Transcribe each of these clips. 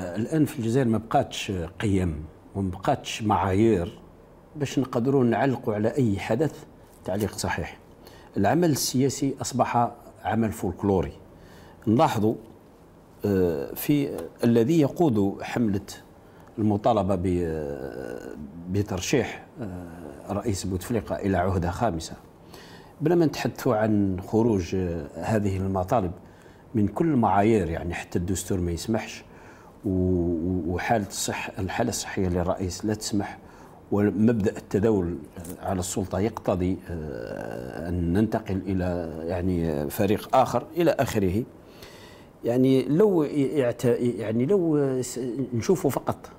الان في الجزائر ما بقاتش قيم وما بقاتش معايير باش نقدروا نعلقوا على اي حدث تعليق صحيح العمل السياسي اصبح عمل فولكلوري نلاحظوا آه، في الذي يقود حمله المطالبه آه، بترشيح آه، رئيس بوتفليقه الى عهده خامسه بلا ما نتحدثوا عن خروج هذه المطالب من كل المعايير يعني حتى الدستور ما يسمحش وحاله الصح الحاله الصحيه للرئيس لا تسمح ومبدا التداول على السلطه يقتضي آه، ان ننتقل الى يعني فريق اخر الى اخره يعني لو يعني لو نشوفوا فقط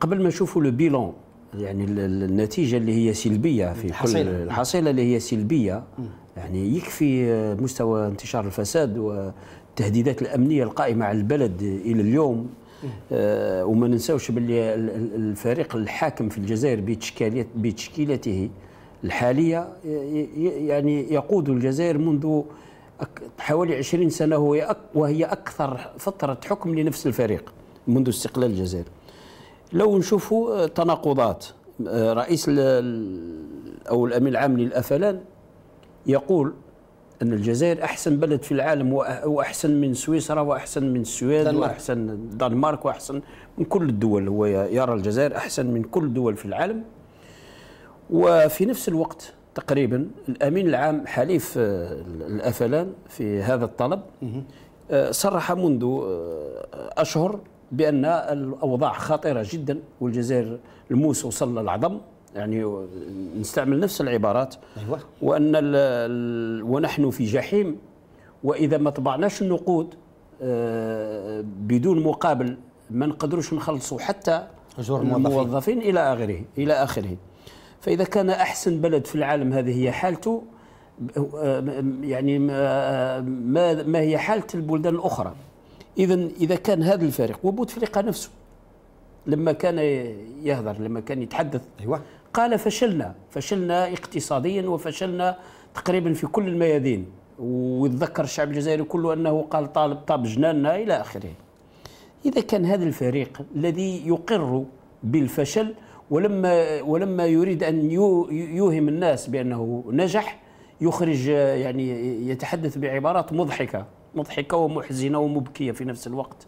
قبل ما نشوفوا لو بيلون يعني النتيجه اللي هي سلبيه في الحصيلة. كل الحصيله اللي هي سلبيه يعني يكفي مستوى انتشار الفساد والتهديدات الامنيه القائمه على البلد الى اليوم آه، وما ننساوش باللي الفريق الحاكم في الجزائر بتشكيلته الحاليه يعني يقود الجزائر منذ حوالي 20 سنه وهي اكثر فتره حكم لنفس الفريق منذ استقلال الجزائر لو نشوفوا آه، تناقضات آه، رئيس او الامين العام للافلان يقول ان الجزائر احسن بلد في العالم واحسن من سويسرا واحسن من السويد واحسن الدنمارك واحسن من كل الدول هو يرى الجزائر احسن من كل الدول في العالم وفي نفس الوقت تقريبا الامين العام حليف آه، الافلان في هذا الطلب صرح منذ اشهر بان الاوضاع خطيره جدا والجزائر الموس وصل للعظم يعني نستعمل نفس العبارات أيوة. وان ونحن في جحيم واذا ما طبعناش النقود آه، بدون مقابل ما نقدروش نخلصوا حتى اجور الموظفين الى اخره الى اخره فاذا كان احسن بلد في العالم هذه هي حالته آه، يعني آه، ما ما هي حاله البلدان الاخرى اذا اذا كان هذا الفريق وبوتفليقه نفسه لما كان يهضر لما كان يتحدث أيوة. قال فشلنا فشلنا اقتصاديا وفشلنا تقريبا في كل الميادين ويتذكر الشعب الجزائري كله انه قال طالب طاب جناننا الى اخره اذا كان هذا الفريق الذي يقر بالفشل ولما ولما يريد ان يوهم الناس بانه نجح يخرج يعني يتحدث بعبارات مضحكه مضحكة ومحزنة ومبكية في نفس الوقت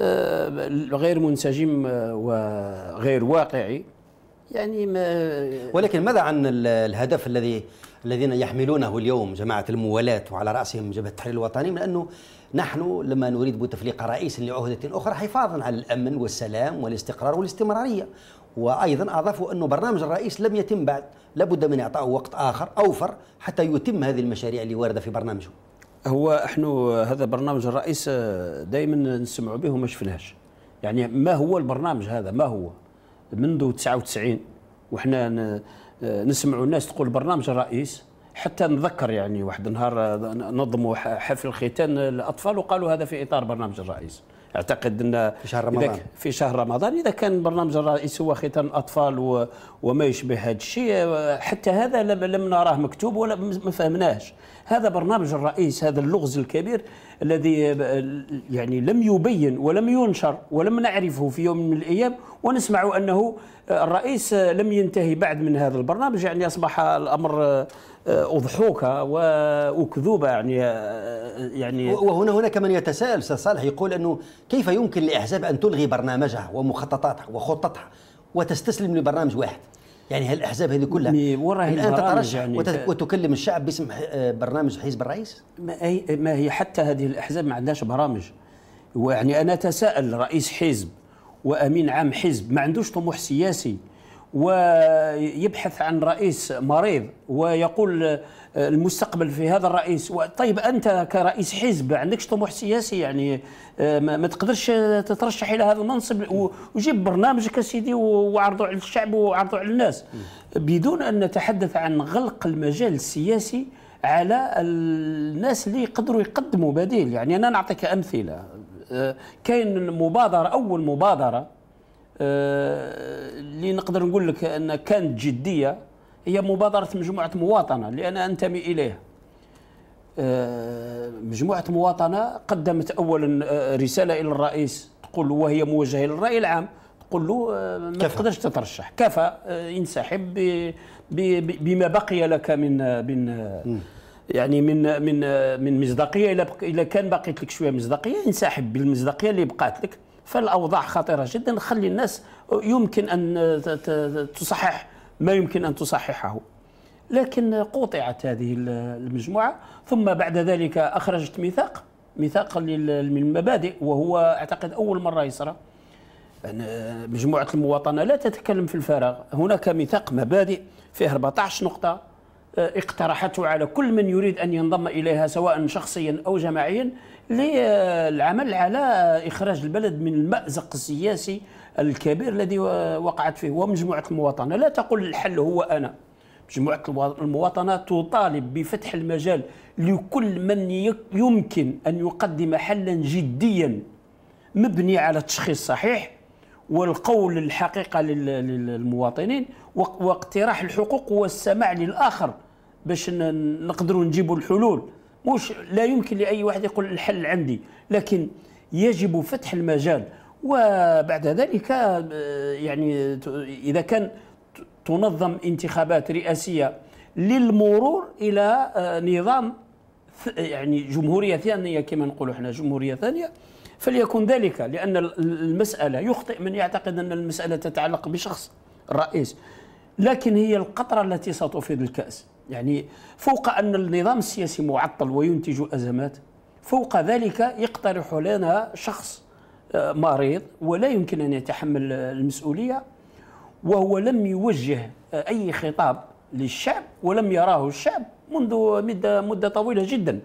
آه، غير منسجم آه، وغير واقعي يعني ما ولكن ماذا عن الهدف الذي الذين يحملونه اليوم جماعة الموالاة وعلى رأسهم جبهة التحرير الوطني من أنه نحن لما نريد بوتفليقة رئيس لعهدة أخرى حفاظا على الأمن والسلام والاستقرار والاستمرارية وأيضا أضافوا أنه برنامج الرئيس لم يتم بعد لابد من إعطائه وقت آخر أوفر حتى يتم هذه المشاريع اللي واردة في برنامجه هو احنا هذا برنامج الرئيس آه، دائما نسمعوا به وما شفناهش يعني ما هو البرنامج هذا ما هو منذ 99 وحنا نسمعوا الناس تقول برنامج الرئيس حتى نذكر يعني واحد النهار آه، نظموا حفل ختان الاطفال وقالوا هذا في اطار برنامج الرئيس اعتقد ان في شهر رمضان في شهر رمضان اذا كان برنامج الرئيس هو ختان الاطفال وما يشبه هذا الشيء حتى هذا لم نراه مكتوب ولا ما فهمناهش هذا برنامج الرئيس هذا اللغز الكبير الذي يعني لم يبين ولم ينشر ولم نعرفه في يوم من الايام ونسمع انه الرئيس لم ينتهي بعد من هذا البرنامج يعني اصبح الامر آه، اضحوكه آه، واكذوبه يعني آه، يعني وهنا هناك من يتساءل استاذ صالح يقول انه كيف يمكن للاحزاب ان تلغي برنامجها ومخططاتها وخططها وتستسلم لبرنامج واحد يعني هالاحزاب هذه كلها الان تترشح يعني وتكلم الشعب باسم برنامج حزب الرئيس ما هي, ما هي حتى هذه الاحزاب ما عندهاش برامج ويعني انا اتساءل رئيس حزب وامين عام حزب ما عندوش طموح سياسي ويبحث عن رئيس مريض ويقول آه، المستقبل في هذا الرئيس طيب انت كرئيس حزب عندكش طموح سياسي يعني آه، ما تقدرش تترشح الى هذا المنصب وجيب برنامجك سيدي وعرضه على الشعب وعرضه على الناس بدون ان نتحدث عن غلق المجال السياسي على الناس اللي يقدروا يقدموا بديل يعني انا نعطيك امثله آه، كاين مبادره اول مبادره آه، اللي نقدر نقول لك ان كانت جديه هي مبادره مجموعه مواطنه اللي انا انتمي اليها آه، مجموعه مواطنه قدمت اولا آه، رساله الى الرئيس تقول له وهي موجهه للراي العام تقول له ما تقدرش تترشح كفى انسحب بما بقي لك من من يعني من من من مصداقيه الا كان بقيت لك شويه مصداقيه انسحب بالمصداقيه اللي بقات لك فالاوضاع خطيره جدا خلي الناس يمكن ان تصحح ما يمكن ان تصححه لكن قطعت هذه المجموعه ثم بعد ذلك اخرجت ميثاق ميثاق للمبادئ وهو اعتقد اول مره يصرى مجموعه المواطنه لا تتكلم في الفراغ هناك ميثاق مبادئ فيه 14 نقطه آه، اقترحته على كل من يريد أن ينضم إليها سواء شخصيا أو جماعيا للعمل على إخراج البلد من المأزق السياسي الكبير الذي وقعت فيه ومجموعة المواطنة لا تقول الحل هو أنا مجموعة المواطنة تطالب بفتح المجال لكل من يمكن أن يقدم حلا جديا مبني على تشخيص صحيح والقول الحقيقه للمواطنين واقتراح الحقوق والسماع للاخر باش نقدروا نجيبوا الحلول مش لا يمكن لاي واحد يقول الحل عندي لكن يجب فتح المجال وبعد ذلك آه، يعني اذا كان تنظم انتخابات رئاسيه للمرور الى آه، نظام يعني جمهوريه ثانيه كما نقولوا احنا جمهوريه ثانيه فليكن ذلك لأن المسألة يخطئ من يعتقد أن المسألة تتعلق بشخص الرئيس لكن هي القطرة التي ستفيض الكأس يعني فوق أن النظام السياسي معطل وينتج أزمات فوق ذلك يقترح لنا شخص آه، مريض ولا يمكن أن يتحمل المسؤولية وهو لم يوجه آه، أي خطاب للشعب ولم يراه الشعب منذ مدة طويلة جدا